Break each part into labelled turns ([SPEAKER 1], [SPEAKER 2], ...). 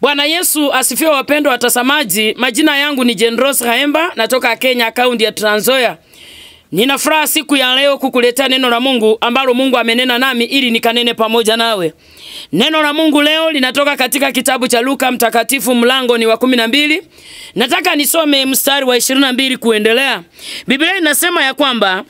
[SPEAKER 1] Bwana Yesu asifiwe, wapendwa watazamaji. Majina yangu ni Jenros Haemba, natoka Kenya, kaunti ya Trans Nzoia. Nina furaha siku ya leo kukuletea neno la Mungu ambalo Mungu amenena nami ili nikanene pamoja nawe. Neno la Mungu leo linatoka katika kitabu cha Luka mtakatifu mlango ni wa kumi mbili. Nataka nisome mstari wa ishirini mbili kuendelea. Biblia inasema ya kwamba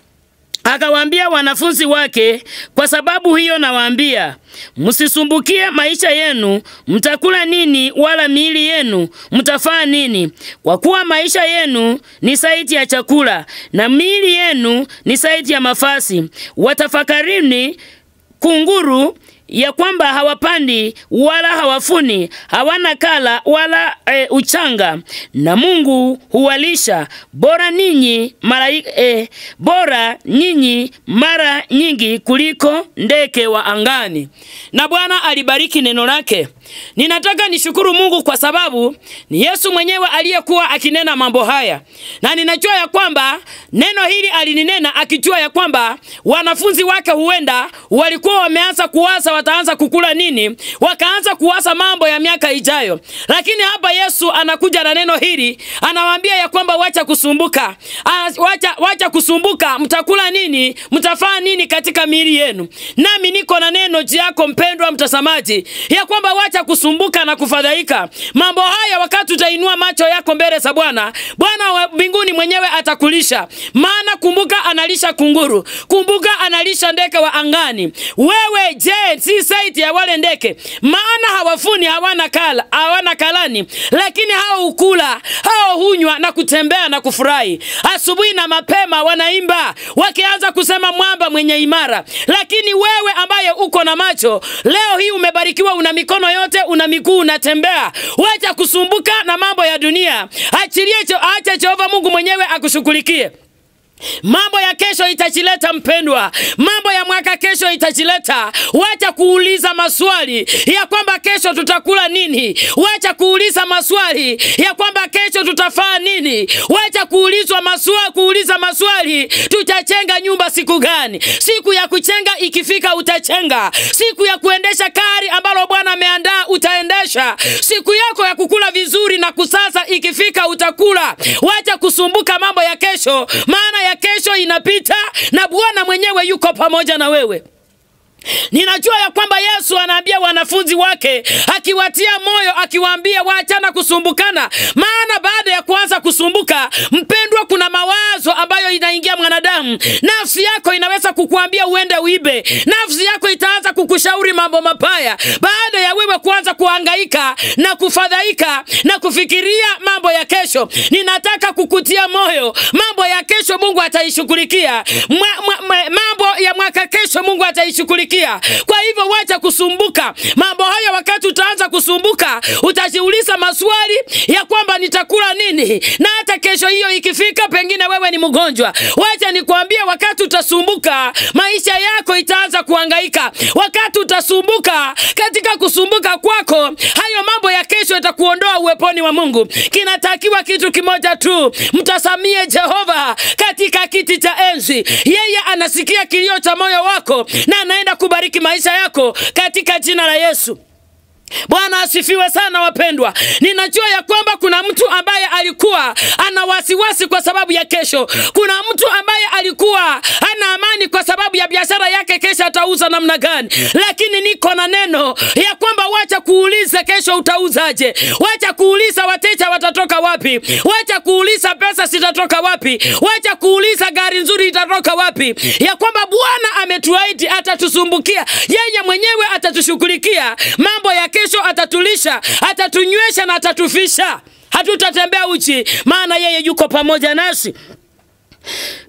[SPEAKER 1] Akawaambia wanafunzi wake, kwa sababu hiyo nawaambia, msisumbukie maisha yenu, mtakula nini, wala miili yenu mtafaa nini, kwa kuwa maisha yenu ni saiti ya chakula na miili yenu ni saiti ya mafasi. Watafakarini kunguru ya kwamba hawapandi wala hawafuni, hawana kala wala e, uchanga, na Mungu huwalisha. Bora ninyi mara e, bora nyinyi mara nyingi kuliko ndege wa angani. Na Bwana alibariki neno lake. Ninataka nishukuru Mungu kwa sababu ni Yesu mwenyewe aliyekuwa akinena mambo haya, na ninajua ya kwamba neno hili alininena akijua ya kwamba wanafunzi wake huenda walikuwa wameanza kuwaza wataanza kukula nini, wakaanza kuwaza mambo ya miaka ijayo. Lakini hapa Yesu anakuja na neno hili, anawaambia ya kwamba wacha kusumbuka, wacha, wacha kusumbuka, mtakula nini, mtafaa nini katika miili yenu. Nami niko na neno jiako mpendwa mtazamaji, ya kwamba wacha kusumbuka na kufadhaika mambo haya, wakati utainua macho yako mbele za Bwana, Bwana wa mbinguni mwenyewe atakulisha. Maana kumbuka, analisha kunguru, kumbuka, analisha ndege wa angani. Wewe je, wale ndeke, maana hawafuni, hawana kala, hawana kalani, lakini hao hukula, hao hunywa na kutembea na kufurahi. Asubuhi na mapema wanaimba wakianza kusema mwamba mwenye imara. Lakini wewe ambaye uko na macho leo hii umebarikiwa, una mikono yote, una miguu, unatembea. Wacha kusumbuka na mambo ya dunia, achilie, acha Jehova Mungu mwenyewe akushughulikie. Mambo ya kesho itajileta, mpendwa, mambo ya mwaka kesho itajileta. Wacha kuuliza maswali ya kwamba kesho tutakula nini. Wacha kuuliza maswali ya kwamba kesho tutafaa nini. Wacha kuulizwa maswali, kuuliza maswali, tutachenga nyumba siku gani? Siku ya kuchenga ikifika, utachenga Siku ya kuendesha kari ambalo Bwana ameandaa, utaendesha. Siku yako ya kukula vizuri na kusasa ikifika, utakula. Wacha kusumbuka mambo ya kesho, maana ya ya kesho inapita na Bwana mwenyewe yuko pamoja na wewe. Ninajua ya kwamba Yesu anaambia wanafunzi wake akiwatia moyo, akiwaambia waachana kusumbukana, maana baada ya kuanza kusumbuka, mpendwa, kuna mawazo ambayo inaingia mwanadamu. Nafsi yako inaweza kukuambia uende uibe, nafsi yako itaanza kukushauri mambo mabaya, baada ya wewe kuanza kuhangaika na kufadhaika na kufikiria mambo ya kesho kesho. Ninataka kukutia moyo, mambo ya kesho Mungu ataishughulikia, mambo ya mwaka kesho Mungu ataishughulikia. Kwa hivyo wacha kusumbuka mambo haya. Wakati utaanza kusumbuka, utajiuliza maswali ya kwamba nitakula nini, na hata kesho hiyo ikifika, pengine wewe ni mgonjwa. Wacha nikwambie, wakati utasumbuka, maisha yako itaanza kuhangaika. Wakati utasumbuka, katika kusumbuka kwako, hayo mambo ya kesho itakuondoa uweponi wa Mungu. Kinatakiwa kitu kimoja tu, mtazamie Jehova katika kiti cha enzi. Yeye anasikia kilio cha moyo wako na anaenda kubariki maisha yako katika jina la Yesu. Bwana asifiwe sana wapendwa. Ninajua ya kwamba kuna mtu ambaye alikuwa ana wasiwasi kwa sababu ya kesho. Kuna mtu ambaye alikuwa ana amani kwa sababu ya biashara yake, kesho atauza namna gani? Lakini niko na neno ya kwamba wacha kuuliza kesho utauzaje, wacha kuuliza wateja watatoka wapi, wacha kuuliza pesa zitatoka wapi, wacha kuuliza gari nzuri itatoka wapi, ya kwamba Bwana ametuahidi atatusumbukia, yeye mwenyewe atatushughulikia mambo ya kesho atatulisha, atatunywesha na atatufisha. Hatutatembea uchi, maana yeye yuko pamoja nasi.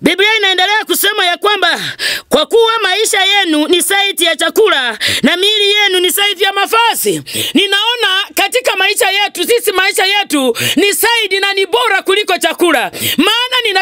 [SPEAKER 1] Biblia inaendelea kusema ya kwamba kwa kuwa maisha yenu ni saiti ya chakula na miili yenu ni saiti ya mavazi. Ninaona katika maisha yetu sisi, maisha yetu ni saidi na ni bora kuliko chakula Ma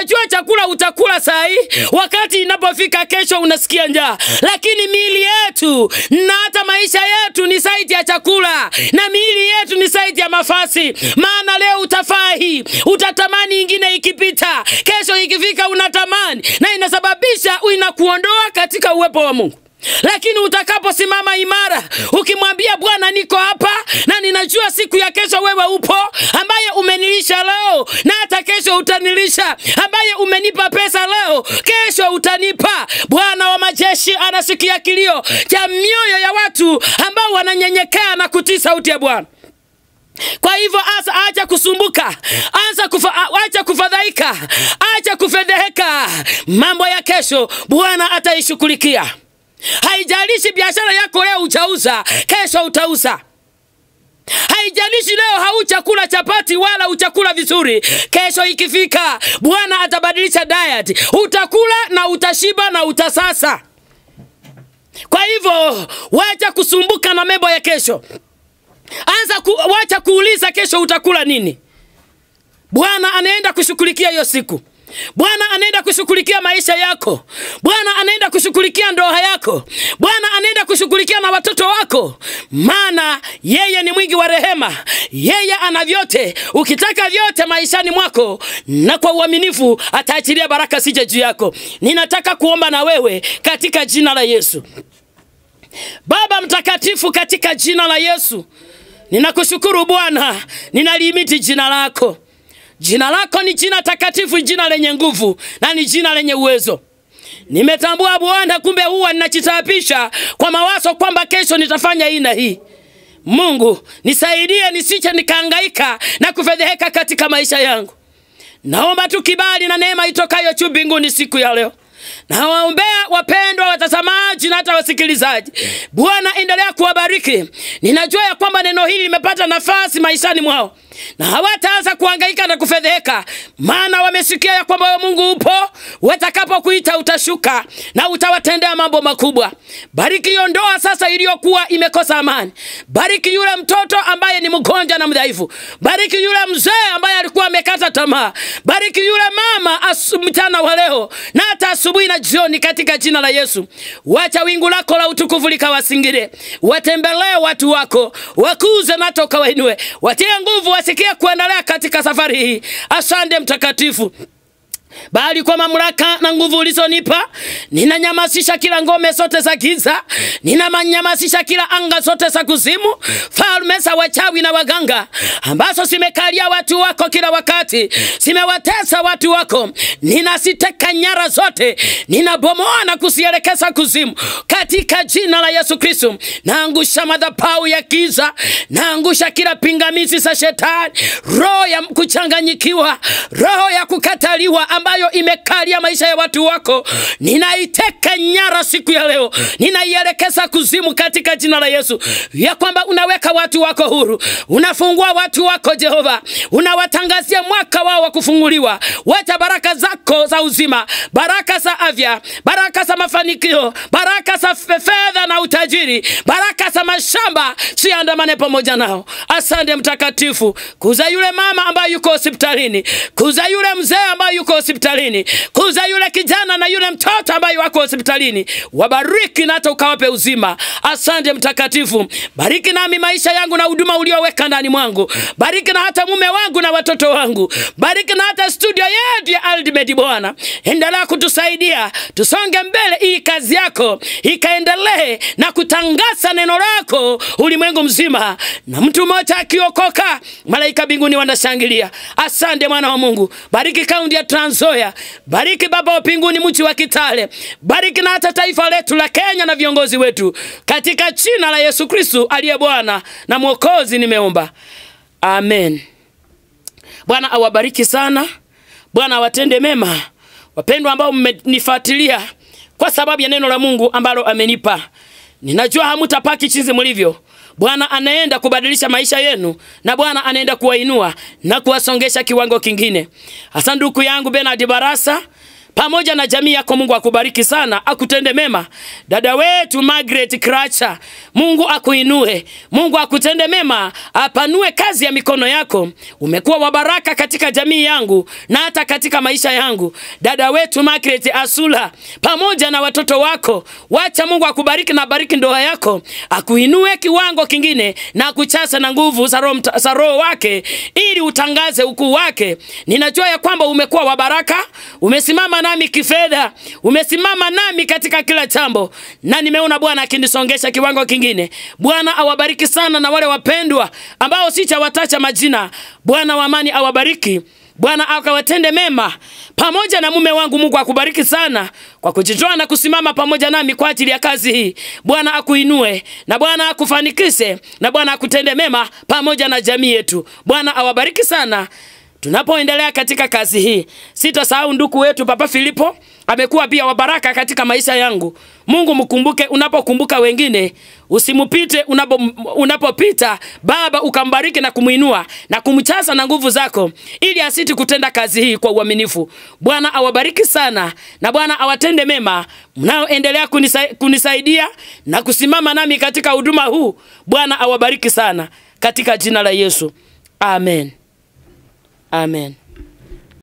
[SPEAKER 1] Unajua chakula utakula sahi, wakati inapofika kesho unasikia njaa, lakini miili yetu na hata maisha yetu ni saiti ya chakula na miili yetu ni saiti ya mafasi, maana leo utafahi, utatamani ingine ikipita, kesho ikifika unatamani, na inasababisha inakuondoa katika uwepo wa Mungu. Lakini utakaposimama imara, ukimwambia Bwana, niko hapa na ninajua siku ya kesho wewe upo, ambaye umenilisha leo na hata kesho utanilisha, ambaye umenipa pesa leo, kesho utanipa. Bwana wa majeshi anasikia kilio cha mioyo ya watu ambao wananyenyekea na kutii sauti ya Bwana. Kwa hivyo asa, acha kusumbuka, asa kufa, acha kufadhaika, acha kufedheheka. Mambo ya kesho Bwana ataishughulikia. Haijalishi biashara yako leo uchauza, kesho utauza. Haijalishi leo hauchakula chapati wala uchakula vizuri, kesho ikifika Bwana atabadilisha diet, utakula na utashiba na utasasa. Kwa hivyo wacha kusumbuka na mambo ya kesho. Anza ku, wacha kuuliza kesho utakula nini. Bwana anaenda kushughulikia hiyo siku. Bwana anaenda kushughulikia maisha yako. Bwana anaenda kushughulikia ndoa yako. Bwana anaenda kushughulikia na watoto wako, maana yeye ni mwingi wa rehema. Yeye ana vyote, ukitaka vyote maishani mwako, na kwa uaminifu ataachilia baraka sije juu yako. Ninataka kuomba na wewe katika jina la Yesu. Baba mtakatifu, katika jina la Yesu. Ninakushukuru Bwana, ninalimiti jina lako. Jina lako ni jina takatifu, jina lenye nguvu na ni jina lenye uwezo. Nimetambua Bwana, kumbe huwa ninachitapisha kwa mawazo kwamba kesho nitafanya hii na hii. Mungu nisaidie, nisiche nikahangaika na kufedheheka katika maisha yangu. Naomba tu kibali na neema itokayo juu mbinguni siku ya leo na waombea wapendwa watazamaji na hata wasikilizaji. Bwana endelea kuwabariki. Ninajua ya kwamba neno hili limepata nafasi maishani mwao na hawataanza kuhangaika na kufedheka, maana wamesikia ya kwamba wa Mungu upo, watakapokuita utashuka na utawatendea mambo makubwa. Bariki hiyo ndoa sasa iliyokuwa imekosa amani. Bariki yule mtoto ambaye ni mgonja na mdhaifu. Bariki yule mzee ambaye alikuwa amekata tamaa. Bariki yule mama mchana wa leo na hata asubuhi asubuhi na jioni katika jina la Yesu. Wacha wingu lako la utukufu likawasingire, watembelee watu wako, wakuze na toka wainue, watie nguvu, wasikie kuendelea katika safari hii. Asante mtakatifu bali kwa mamlaka na nguvu ulizonipa ninanyamasisha kila ngome zote za giza, ninanyamasisha kila anga zote za kuzimu, falme za wachawi na waganga ambazo zimekalia watu wako kila wakati, zimewatesa watu wako. Ninaziteka nyara zote, ninabomoa na kuzielekeza kuzimu katika jina la Yesu Kristo. Naangusha madhabahu ya giza, naangusha kila pingamizi za shetani, roho ya kuchanganyikiwa, roho ya kukataliwa ambayo imekalia maisha ya watu wako, ninaiteka nyara siku ya leo, ninaielekeza kuzimu katika jina la Yesu, ya kwamba unaweka watu wako huru, unafungua watu wako Jehova, unawatangazia mwaka wao wa kufunguliwa. Wacha baraka zako za uzima, baraka za afya, baraka za mafanikio, baraka za fedha na utajiri, baraka za mashamba siandamane pamoja nao. Asante Mtakatifu, kuza yule mama ambaye yuko hospitalini, kuza yule mzee ambaye yuko hospitalini. Kuza yule kijana na yule mtoto ambaye wako hospitalini, wabariki na hata ukawape uzima. Asante Mtakatifu, bariki nami maisha yangu na huduma ulioweka ndani mwangu, bariki na hata mume wangu na watoto wangu, bariki na hata studio yetu ya Ultimate. Bwana, endelea kutusaidia tusonge mbele, hii kazi yako ikaendelee na kutangaza neno lako ulimwengu mzima, na mtu mmoja akiokoka, malaika binguni wanashangilia. Asante mwana wa Mungu, bariki kaunti ya Trans Nzoya, Bariki Baba wa pinguni mchi wa Kitale, bariki na hata taifa letu la Kenya na viongozi wetu, katika jina la Yesu Kristu aliye Bwana na Mwokozi nimeomba, amen. Bwana awabariki sana, Bwana awatende mema, wapendwa ambao mmenifuatilia kwa sababu ya neno la Mungu ambalo amenipa. Ninajua hamutapaki chinzi mlivyo. Bwana anaenda kubadilisha maisha yenu na Bwana anaenda kuwainua na kuwasongesha kiwango kingine. Asanduku yangu Bernard Barasa pamoja na jamii yako. Mungu akubariki sana, akutende mema. Dada wetu Margaret Kracha, Mungu akuinue, Mungu akutende mema, apanue kazi ya mikono yako. Umekuwa wa baraka katika jamii yangu na hata katika maisha yangu. Dada wetu Margaret Asula, pamoja na watoto wako, wacha Mungu akubariki na bariki ndoa yako, akuinue kiwango kingine na kuchasa na nguvu za Roho wake, ili utangaze ukuu wake. Ninajua ya kwamba umekuwa wa baraka, umesimama na nami kifedha, umesimama nami katika kila chambo, na nimeona Bwana akinisongesha kiwango kingine. Bwana awabariki sana na wale wapendwa ambao sitawatacha majina. Bwana wa amani awabariki. Bwana akawatende mema pamoja na mume wangu. Mungu akubariki sana kwa kujitoa na kusimama pamoja nami kwa ajili ya kazi hii. Bwana akuinue na Bwana akufanikishe na Bwana akutende mema pamoja na jamii yetu. Bwana awabariki sana. Tunapoendelea katika kazi hii, sitasahau ndugu wetu Papa Filipo, amekuwa pia wa baraka katika maisha yangu. Mungu mkumbuke unapokumbuka wengine, usimupite unapo, unapopita Baba, ukambariki na kumuinua na kumchasa na nguvu zako, ili asiti kutenda kazi hii kwa uaminifu. Bwana awabariki sana na Bwana awatende mema mnaoendelea kunisa, kunisaidia na kusimama nami katika huduma huu. Bwana awabariki sana katika jina la Yesu, amen. Amen.